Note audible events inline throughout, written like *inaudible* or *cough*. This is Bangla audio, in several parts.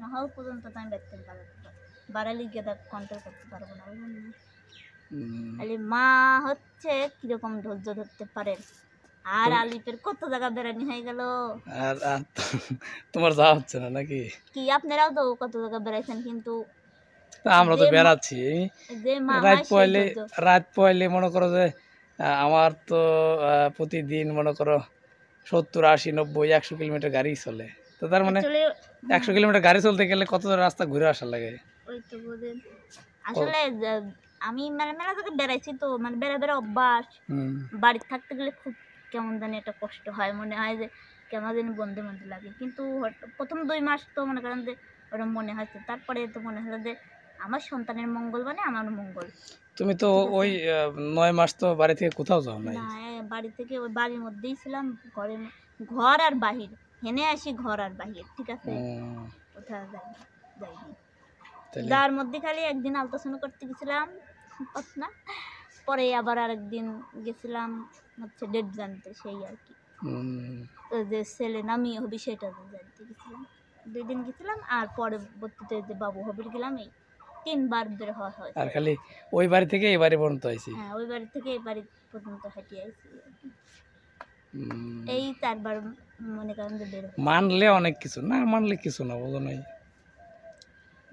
না হওয়া পর্যন্ত তো আমি দেখতে পারবো বাড়ালি গেদা কন্ট্রোল করতে পারবো না বুঝলেন না আলি মা হচ্ছে কিরকম ধৈর্য ধরতে পারে আর আলিপের কত জায়গা বেরানি হয়ে গেল আর তোমার যা হচ্ছে না নাকি কি আপনারাও তো কত জায়গা বেড়াইছেন কিন্তু আমরা তো বেড়াচ্ছি রাত পয়লে রাত পয়লে মনে করো যে আমার তো প্রতিদিন মনে করো সত্তর আশি নব্বই একশো কিলোমিটার গাড়ি চলে তো তার মানে একশো কিলোমিটার গাড়ি চলতে গেলে কত রাস্তা ঘুরে আসার লাগে আসলে আমি মানে মেলা থেকে বেড়াইছি তো মানে বেড়া বেড়া অভ্যাস থাকতে গেলে খুব কেমন জানি একটা কষ্ট হয় মনে হয় যে কেমন জানি লাগে কিন্তু প্রথম দুই মাস তো মনে করেন যে ওরকম মনে হয়েছে তারপরে তো মনে হলো যে আমার সন্তানের মঙ্গল মানে আমার মঙ্গল তুমি তো ওই নয় মাস তো বাড়ি থেকে কোথাও যাও না বাড়ি থেকে ওই বাড়ির মধ্যেই ছিলাম ঘরের ঘর আর বাহির হেনে আসি ঘর আর বাহির ঠিক আছে কোথাও যাই যার মধ্যে খালি একদিন আলোচনা করতে গেছিলাম না পরে আবার আরেকদিন গেছিলাম হচ্ছে ডেট জানতে সেই আর কি তো যে ছেলে নামি হবি সেটা জানতে গেছিলাম দুই দিন গেছিলাম আর পরবর্তীতে যে বাবু হবির গেলাম এই তিনবার বের হওয়া হয় আর খালি ওই বাড়ি থেকে এই বাড়ি পর্যন্ত আইছি হ্যাঁ ওই বাড়ি থেকে এই বাড়ি পর্যন্ত হাঁটিয়ে আইছি এই চারবার মনে করেন মানলে অনেক কিছু না মানলে কিছু না বলো নাই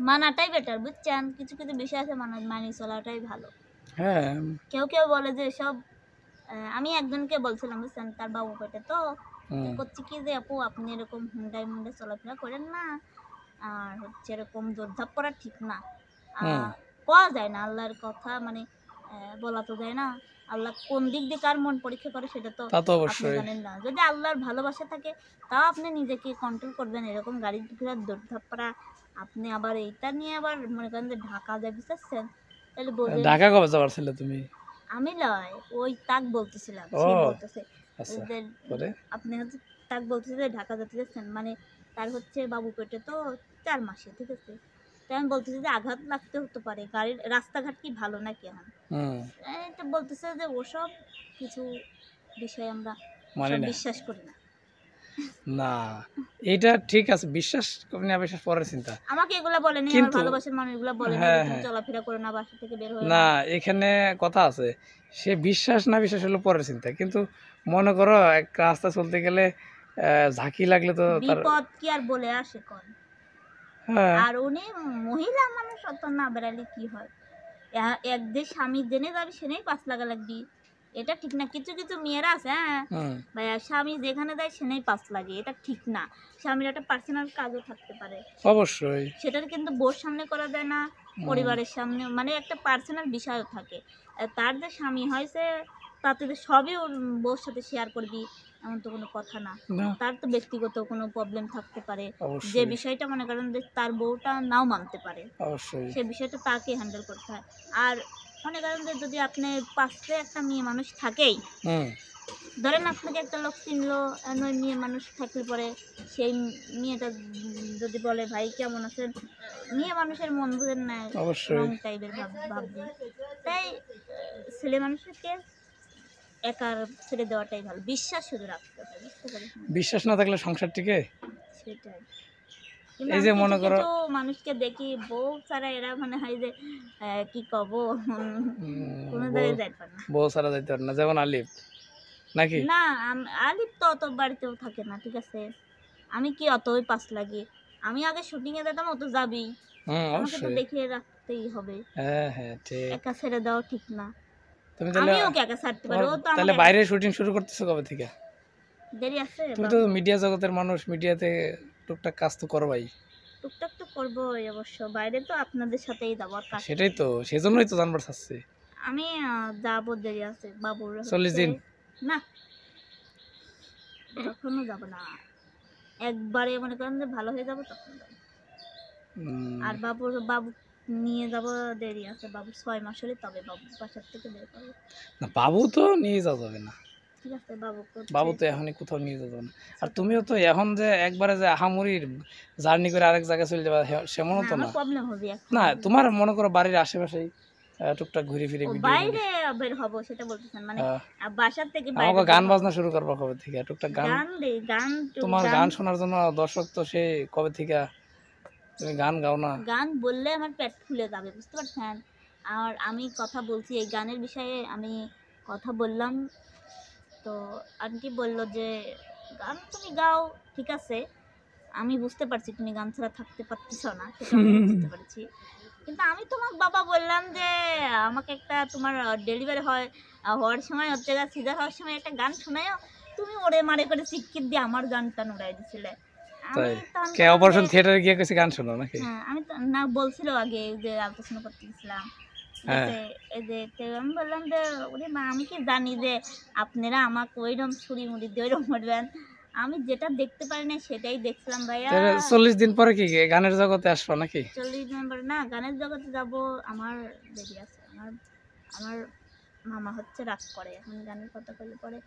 মানাটাই বেটার বুঝছেন কিছু কিছু বিষয় আছে মানা মানি চলাটাই ভালো হ্যাঁ কেউ কেউ বলে যে সব আমি একজনকে বলছিলাম বুঝছেন তার বাবু পেটে তো করছি কি যে আপু আপনি এরকম হুন্ডাই মুন্ডে চলাফেরা করেন না আর হচ্ছে এরকম জোরঝাপ করা ঠিক না পাওয়া যায় না আল্লাহর কথা মানে বলা তো যায় না আল্লাহ কোন দিক দিয়ে কার মন পরীক্ষা করে সেটা তো জানেন না যদি আল্লাহর ভালোবাসা থাকে তাও আপনি নিজেকে কন্ট্রোল করবেন এরকম গাড়ির ফেরার দৌড়ধাপ্পারা আপনি আবার এইটা নিয়ে আবার মনে করেন যে ঢাকা যাবি চাচ্ছেন তাহলে বলবেন ঢাকা কবে যাবার ছিল তুমি আমি লয় ওই তাক বলতেছিলাম আচ্ছা, আপনি হচ্ছে তাক বলতেছে ঢাকা যেতে চাচ্ছেন মানে তার হচ্ছে বাবু পেটে তো চার মাসে ঠিক আছে আমি বলতেছি যে আঘাত লাগতে হতে পারে গাড়ির রাস্তাঘাট কি ভালো কি এখন বলতেছে যে ওসব কিছু বিষয় আমরা মানে বিশ্বাস করি না না এটা ঠিক আছে বিশ্বাস করি না পরের চিন্তা আমাকে এগুলা বলেনি আমার ভালোবাসার হ্যাঁ, হ্যাঁ। চলাফেরা করে না বাসা থেকে বের হয়ে না এখানে কথা আছে সে বিশ্বাস না বিশ্বাস হলো পরের চিন্তা কিন্তু মনে করো এক রাস্তা চলতে গেলে ঝাঁকি লাগলে তো বিপদ কি আর বলে আসে কোন হ্যাঁ। আর উনি মহিলা মানুষ অত না বেড়ালে কি হয় এক স্বামী জেনে যাবে সেনেই পাঁচ লাগা লাগবি এটা ঠিক না কিছু কিছু মেয়েরা আছে হ্যাঁ ভাইয়া স্বামী যেখানে যায় সেনেই পাঁচ লাগে এটা ঠিক না স্বামীর একটা পার্সোনাল কাজও থাকতে পারে অবশ্যই সেটার কিন্তু বোর সামনে করা যায় না পরিবারের সামনে মানে একটা পার্সোনাল বিষয়ও থাকে তার যে স্বামী সে তা তুই সবই ওর বউর সাথে শেয়ার করবি এমন তো কোনো কথা না তার তো ব্যক্তিগত কোনো প্রবলেম থাকতে পারে যে বিষয়টা মনে করেন যে তার বউটা নাও মানতে পারে সে বিষয়টা তাকে হ্যান্ডেল করতে হয় আর মনে করেন যে যদি আপনি পাশে একটা মেয়ে মানুষ থাকেই ধরেন আপনাকে একটা লোক চিনলো নয় মেয়ে মানুষ থাকলে পরে সেই মেয়েটা যদি বলে ভাই কেমন আছেন মেয়ে মানুষের মন বুঝেন না টাইপের ভাব ভাববে তাই ছেলে মানুষকে একার ছেড়ে দেওয়াটাই ভালো বিশ্বাস শুধু রাখতে হবে বিশ্বাস না থাকলে সংসার টিকে এই যে মনে করো মানুষকে দেখি বউ এরা মানে হয় যে কি কব বউ যাইতে পারে না যেমন আলিফ নাকি না আলিফ তো অত বাড়িতেও থাকে না ঠিক আছে আমি কি অতই পাস লাগি আমি আগে শুটিং এ যেতাম অত যাবি আমাকে তো দেখে রাখতেই হবে হ্যাঁ হ্যাঁ ঠিক একা ছেড়ে দাও ঠিক না তুমি তাহলে আমিও কে একা ছাড়তে পারি তো তাহলে বাইরে শুটিং শুরু করতেছো কবে থেকে দেরি আছে তুমি তো মিডিয়া জগতের মানুষ মিডিয়াতে টুকটাক কাজ তো করো টুকটাক তো করব অবশ্য বাইরে তো আপনাদের সাথেই যাবার কাজ সেটাই তো সেজন্যই তো জানবার চাচ্ছি আমি যাব দেরি আছে বাবুর 40 দিন না কখনো যাব না একবারে মনে করেন যে ভালো হয়ে যাব তখন আর বাবুর বাবু নিয়ে যাব দেরি আছে বাবু ছয় মাস হলে তবে বাবু বাসার থেকে বের করবো না বাবু তো নিয়ে যাওয়া যাবে না ঠিক আছে বাবু বাবু তো এখনই কোথাও নিয়ে যাবে না আর তুমিও তো এখন যে একবারে যে আহামরির জার্নি করে আরেক জায়গায় চলে যাবে সেমনও তো না প্রবলেম হবে না তোমার মনে করো বাড়ির আশেপাশে টুকটাক ঘুরে ফিরে বাইরে বের হব সেটা বলতেছেন মানে হ্যাঁ। বাসা থেকে বাইরে আমাকে গান বাজনা শুরু করব কবে থেকে টুকটাক গান গান গান তোমার গান শোনার জন্য দর্শক তো সে কবে থেকে তুমি গান গাও না গান বললে আমার পেট ফুলে যাবে বুঝতে পারছেন আর আমি কথা বলছি এই গানের বিষয়ে আমি কথা বললাম তো আন্টি বলল যে গান তুমি গাও ঠিক আছে আমি বুঝতে পারছি তুমি গান ছাড়া থাকতে পারতেছ না সেটা বুঝতে *laughs* পারছি কিন্তু আমি তোমার বাবা বললাম যে আমাকে একটা তোমার ডেলিভারি হয় হওয়ার সময় হচ্ছে সিজার হওয়ার সময় একটা গান শোনায় তুমি ওরে মারে করে শিক্ষিত দিয়ে আমার গানটা নড়াই দিছিলে আমি হ্যাঁ, যে হ্যাঁ। আমি বললাম যে আমি কি জানি যে আপনারা আমাকে ওইরকম ছুরি মুড়ি দিয়ে ওইরকম আমি যেটা দেখতে পারি না সেটাই দেখছিলাম ভাইয়া চল্লিশ দিন পরে কি গানের জগতে আসবো নাকি চল্লিশ দিন পরে না গানের জগতে যাব আমার দেরি আছে আমার আমার মামা হচ্ছে রাগ করে এখন গানের কথা বলে পরে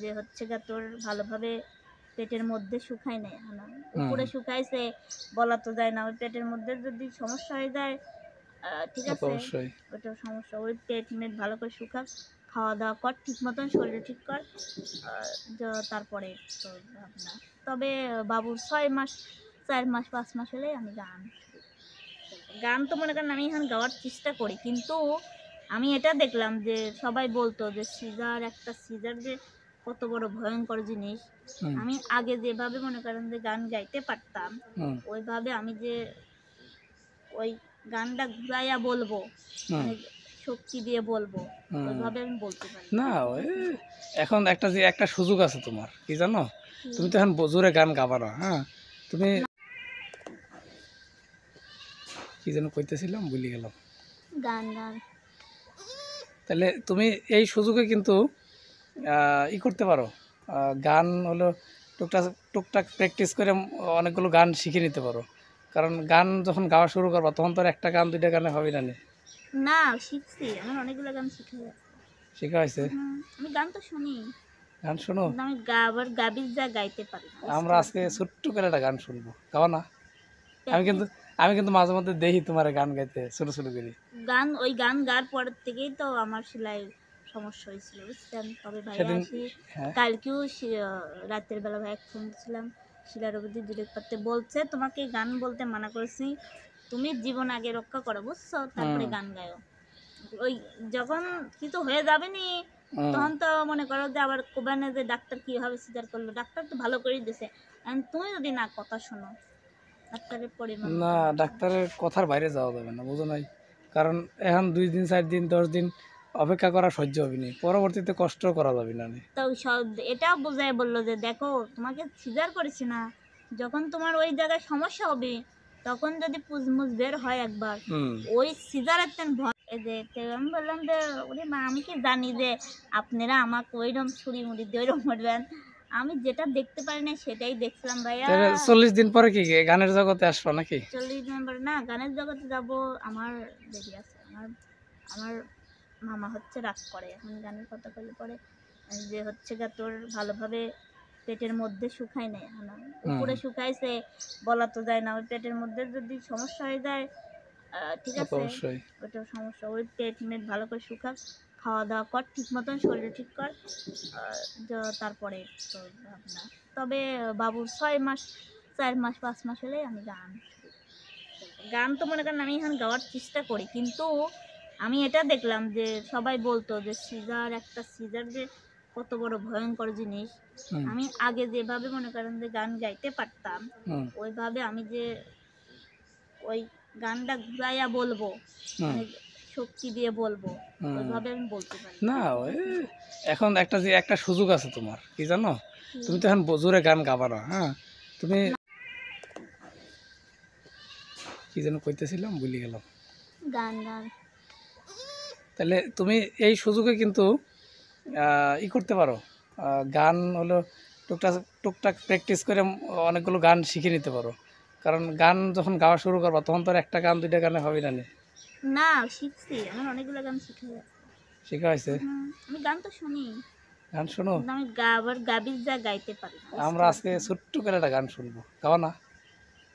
যে হচ্ছে গা তোর ভালোভাবে পেটের মধ্যে শুকায় না উপরে শুকাইছে বলা তো যায় না ওই পেটের মধ্যে যদি সমস্যা হয়ে যায় ঠিক আছে ওটা সমস্যা ওই পেট মেট ভালো করে শুকাক খাওয়া দাওয়া কর ঠিক মতন শরীর ঠিক কর তারপরে তো ভাবনা তবে বাবুর ছয় মাস চার মাস পাঁচ মাস হলে আমি গান গান তো মনে করেন আমি এখন গাওয়ার চেষ্টা করি কিন্তু আমি এটা দেখলাম যে সবাই বলতো যে সিজার একটা সিজার যে কত বড় ভয়ঙ্কর জিনিস আমি আগে যেভাবে মনে করেন যে গান গাইতে পারতাম ওইভাবে আমি যে ওই গানটা ঘুরাইয়া বলবো মানে শক্তি দিয়ে বলবো ওইভাবে আমি বলতে পারি না ওই এখন একটা যে একটা সুযোগ আছে তোমার কি জানো তুমি তো এখন জোরে গান গাবা না হ্যাঁ তুমি কি যেন কইতেছিলাম ভুলে গেলাম গান গান তাহলে তুমি এই সুযোগে কিন্তু ই করতে পারো গান হলো টুকটাক টুকটাক প্র্যাকটিস করে অনেকগুলো গান শিখে নিতে পারো কারণ গান যখন গাওয়া শুরু করবা তখন তো আর একটা গান দুইটা গানে হবে না না শিখছি আমার অনেকগুলো গান শিখে শেখা হয়েছে আমি গান তো শুনি গান শোনো আমি গাবার গাবির যা গাইতে পারি আমরা আজকে ছোট্ট করে একটা গান শুনবো গাও না আমি কিন্তু আমি কিন্তু মাঝে মধ্যে দেখি তোমার গান গাইতে ছোট ছোট করি গান ওই গান গাওয়ার পর থেকেই তো আমার সেলাই সমস্যা হয়েছিল বুঝছেন তবে ভাই আসি হ্যাঁ। কালকেও রাতের বেলা ভাই এক ফোন দিয়েছিলাম শিলারবতী দূরে করতে বলছে তোমাকে গান বলতে মানা করেছি তুমি জীবন আগে রক্ষা করো বুঝছো তারপরে গান গায়ো ওই যখন কি তো হয়ে যাবে নি তখন তো মনে করো যে আবার কোবানে যে ডাক্তার কিভাবে সিজার করলো ডাক্তার তো ভালো করেই দিছে তুমি যদি না কথা শোনো ডাক্তারের পরিমাণ না ডাক্তারের কথার বাইরে যাওয়া যাবে না বুঝো নাই কারণ এখন দুই দিন চার দিন দশ দিন অপেক্ষা করা সহ্য হবে না পরবর্তীতে কষ্ট করা যাবে না তো এটাও বোঝায় বললো যে দেখো তোমাকে সিজার করেছি না যখন তোমার ওই জায়গায় সমস্যা হবে তখন যদি পুজমুজ বের হয় একবার ওই সিজার তেন ভয় যে আমি বললাম যে ওরে মা আমি কি জানি যে আপনারা আমাকে ওইরকম ছুরি মুড়ি দিয়ে ওইরকম মারবেন আমি যেটা দেখতে পারি না সেটাই দেখছিলাম ভাইয়া চল্লিশ দিন পরে কি গানের জগতে আসবো নাকি চল্লিশ দিন পরে না গানের জগতে যাব আমার দেরি আছে আমার আমার মামা হচ্ছে রাগ করে এখন গানের কথা কইলে পরে যে হচ্ছে গা তোর ভালোভাবে পেটের মধ্যে শুকায় নেই এখন উপরে শুকাইছে বলা তো যায় না ওই পেটের মধ্যে যদি সমস্যা হয়ে যায় ঠিক আছে ওটা সমস্যা ওই পেট মেট ভালো করে শুকাক খাওয়া দাওয়া কর ঠিক মতন শরীর ঠিক কর তারপরে তো ভাবনা তবে বাবুর ছয় মাস চার মাস পাঁচ মাস হলে আমি গান গান তো মনে করেন আমি এখন গাওয়ার চেষ্টা করি কিন্তু আমি এটা দেখলাম যে সবাই বলতো যে সিজার একটা সিজার যে কত বড় ভয়ঙ্কর জিনিস আমি আগে যেভাবে মনে করেন যে গান গাইতে পারতাম ওইভাবে আমি যে ওই গানটা ঘুরাইয়া বলবো মানে শক্তি দিয়ে বলবো ওইভাবে আমি বলতে পারি না ওই এখন একটা যে একটা সুযোগ আছে তোমার কি জানো তুমি তো এখন জোরে গান গাবা না হ্যাঁ তুমি কি যেন কইতেছিলাম ভুলে গেলাম গান গান তাহলে তুমি এই সুযোগে কিন্তু ই করতে পারো গান হলো টুকটাক টুকটাক প্র্যাকটিস করে অনেকগুলো গান শিখে নিতে পারো কারণ গান যখন গাওয়া শুরু করবা তখন তো একটা গান দুইটা গানে হবে না শিখছি হয়েছে শুনি গান শোনো আমরা আজকে ছোট্ট করে একটা গান শুনবো গাও না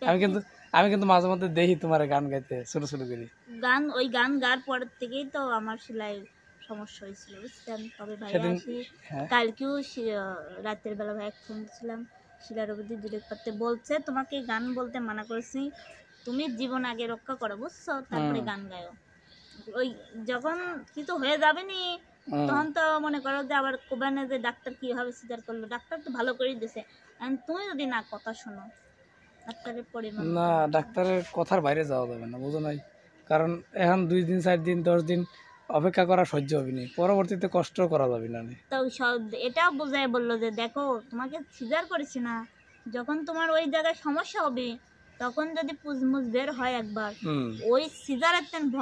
আমি কিন্তু আমি কিন্তু মাঝে মধ্যে দেখি তোমার গান গাইতে ছোট ছোট করি গান ওই গান গার পর থেকেই তো আমার সেলাই সমস্যা হয়েছিল বুঝছেন তবে ভাই হ্যাঁ। কালকেও রাতের বেলা ভাই এক ফোন ছিলাম শিলার অবধি দূরে করতে বলছে তোমাকে গান বলতে মানা করেছি তুমি জীবন আগে রক্ষা করো বুঝছো তারপরে গান গায়ো ওই যখন কিছু হয়ে যাবে নি তখন তো মনে করো যে আবার কোবানে যে ডাক্তার কিভাবে সিজার করলো ডাক্তার তো ভালো করেই দিছে তুমি যদি না কথা শোনো না ডাক্তারের কথার বাইরে যাওয়া যাবে না বুঝো নাই কারণ এখন দুই দিন চার দিন দশ দিন অপেক্ষা করা সহ্য হবে না পরবর্তীতে কষ্ট করা যাবে না এটাও বোঝায় বললো যে দেখো তোমাকে সিজার করেছি না যখন তোমার ওই জায়গায় সমস্যা হবে তখন যদি পুজমুজ বের হয় একবার ওই সিজারের তেন